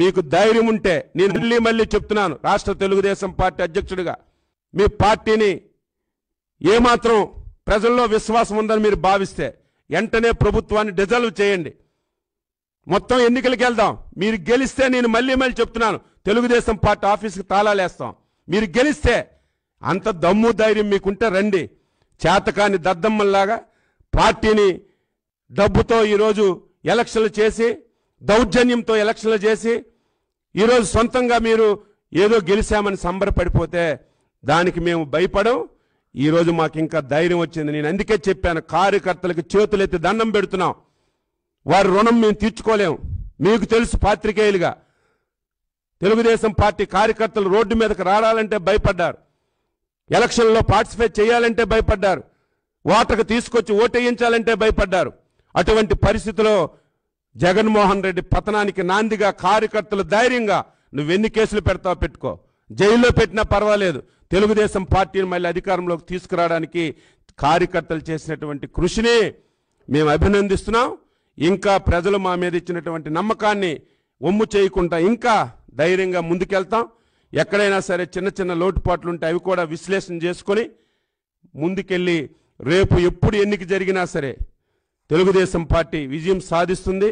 మీకు ధైర్యం ఉంటే నేను మళ్ళీ మళ్ళీ చెప్తున్నాను రాష్ట్ర తెలుగుదేశం పార్టీ అధ్యక్షుడిగా మీ పార్టీని ఏమాత్రం ప్రజల్లో విశ్వాసం ఉందని మీరు భావిస్తే వెంటనే ప్రభుత్వాన్ని డిజల్వ్ చేయండి మొత్తం ఎన్నికలకు వెళ్దాం మీరు గెలిస్తే నేను మళ్ళీ మళ్ళీ చెప్తున్నాను తెలుగుదేశం పార్టీ ఆఫీస్కి తాళాలేస్తాం మీరు గెలిస్తే అంత దమ్ము ధైర్యం మీకుంటే రండి చేతకాని దద్దమ్మల్లాగా పార్టీని డబ్బుతో ఈరోజు ఎలక్షన్లు చేసి దౌర్జన్యంతో ఎలక్షన్లు చేసి ఈరోజు సొంతంగా మీరు ఏదో గెలిచామని సంబరపడిపోతే దానికి మేము భయపడం ఈరోజు మాకు ఇంకా ధైర్యం వచ్చింది నేను అందుకే చెప్పాను కార్యకర్తలకు చేతులైతే దండం పెడుతున్నాం వారి రుణం మేము తీర్చుకోలేము మీకు తెలుసు పాత్రికేయులుగా తెలుగుదేశం పార్టీ కార్యకర్తలు రోడ్డు మీదకి రావాలంటే భయపడ్డారు ఎలక్షన్లో పార్టిసిపేట్ చేయాలంటే భయపడ్డారు ఓటకు తీసుకొచ్చి ఓటేయించాలంటే భయపడ్డారు అటువంటి పరిస్థితిలో జగన్మోహన్ రెడ్డి పతనానికి నాందిగా కార్యకర్తలు ధైర్యంగా నువ్వు ఎన్ని కేసులు పెడతావు పెట్టుకో జైల్లో పెట్టినా పర్వాలేదు తెలుగుదేశం పార్టీని మళ్ళీ అధికారంలోకి తీసుకురావడానికి కార్యకర్తలు చేసినటువంటి కృషిని మేము అభినందిస్తున్నాం ఇంకా ప్రజలు మా మీద ఇచ్చినటువంటి నమ్మకాన్ని ఒమ్ము చేయకుండా ఇంకా ధైర్యంగా ముందుకెళ్తాం ఎక్కడైనా సరే చిన్న చిన్న లోటుపాట్లు ఉంటే అవి కూడా విశ్లేషణ చేసుకొని ముందుకెళ్ళి రేపు ఎప్పుడు ఎన్నిక జరిగినా సరే తెలుగుదేశం పార్టీ విజయం సాధిస్తుంది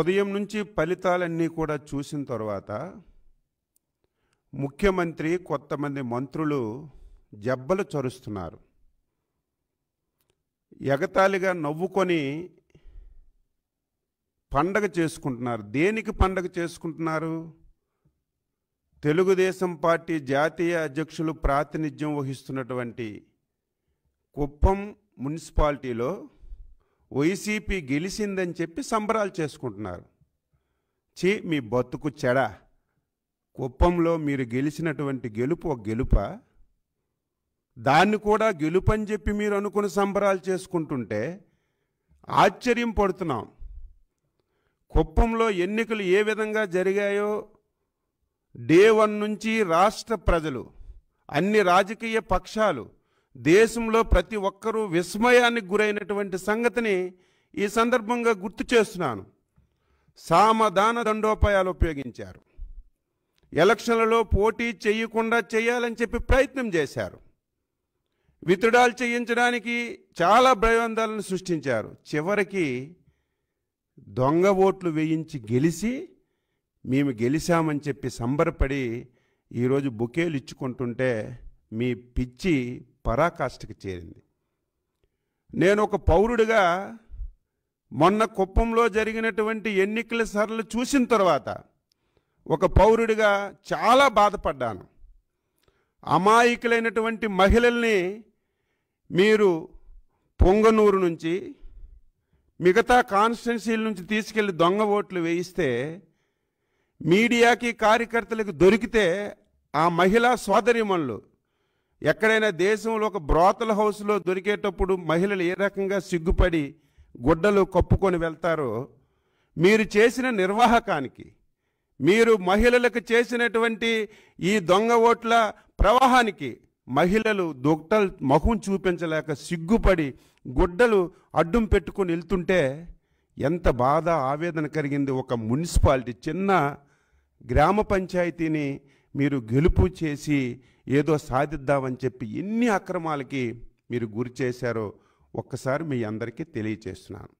ఉదయం నుంచి ఫలితాలన్నీ కూడా చూసిన తర్వాత ముఖ్యమంత్రి కొంతమంది మంత్రులు జబ్బలు చరుస్తున్నారు ఎగతాళిగా నవ్వుకొని పండగ చేసుకుంటున్నారు దేనికి పండగ చేసుకుంటున్నారు తెలుగుదేశం పార్టీ జాతీయ అధ్యక్షులు ప్రాతినిధ్యం వహిస్తున్నటువంటి కుప్పం మున్సిపాలిటీలో వైసీపీ గెలిచిందని చెప్పి సంబరాలు చేసుకుంటున్నారు చే మీ బతుకు చెడ కుప్పంలో మీరు గెలిచినటువంటి గెలుపు ఒక గెలుప దాన్ని కూడా గెలుపు అని చెప్పి మీరు అనుకుని సంబరాలు చేసుకుంటుంటే ఆశ్చర్యం పడుతున్నాం కుప్పంలో ఎన్నికలు ఏ విధంగా జరిగాయో డే వన్ నుంచి రాష్ట్ర ప్రజలు అన్ని రాజకీయ పక్షాలు దేశంలో ప్రతి ఒక్కరూ విస్మయానికి గురైనటువంటి సంగతిని ఈ సందర్భంగా గుర్తు చేస్తున్నాను సామధాన దండోపాయాలు ఉపయోగించారు ఎలక్షన్లలో పోటీ చేయకుండా చేయాలని చెప్పి ప్రయత్నం చేశారు విత్డ్రాల్ చేయించడానికి చాలా భయబంధాలను సృష్టించారు చివరికి దొంగ ఓట్లు వేయించి గెలిచి మేము గెలిచామని చెప్పి సంబరపడి ఈరోజు బుకేలు ఇచ్చుకుంటుంటే మీ పిచ్చి పరాకాష్ఠకి చేరింది నేను ఒక పౌరుడిగా మొన్న కుప్పంలో జరిగినటువంటి ఎన్నికల సరళి చూసిన తర్వాత ఒక పౌరుడిగా చాలా బాధపడ్డాను అమాయకులైనటువంటి మహిళల్ని మీరు పొంగనూరు నుంచి మిగతా కాన్స్టిట్యున్సీల నుంచి తీసుకెళ్లి దొంగ ఓట్లు వేయిస్తే మీడియాకి కార్యకర్తలకు దొరికితే ఆ మహిళా సోదరిమణులు ఎక్కడైనా దేశంలో ఒక బ్రోతల హౌస్లో దొరికేటప్పుడు మహిళలు ఏ రకంగా సిగ్గుపడి గుడ్డలు కప్పుకొని వెళ్తారో మీరు చేసిన నిర్వాహకానికి మీరు మహిళలకు చేసినటువంటి ఈ దొంగ ఓట్ల ప్రవాహానికి మహిళలు దొట్టలు మహం చూపించలేక సిగ్గుపడి గుడ్డలు అడ్డం పెట్టుకుని వెళ్తుంటే ఎంత బాధ ఆవేదన కలిగింది ఒక మున్సిపాలిటీ చిన్న గ్రామ పంచాయతీని మీరు గెలుపు చేసి ఏదో సాధిద్దామని చెప్పి ఎన్ని అక్రమాలకి మీరు గురి చేశారో ఒక్కసారి మీ అందరికీ తెలియచేస్తున్నాను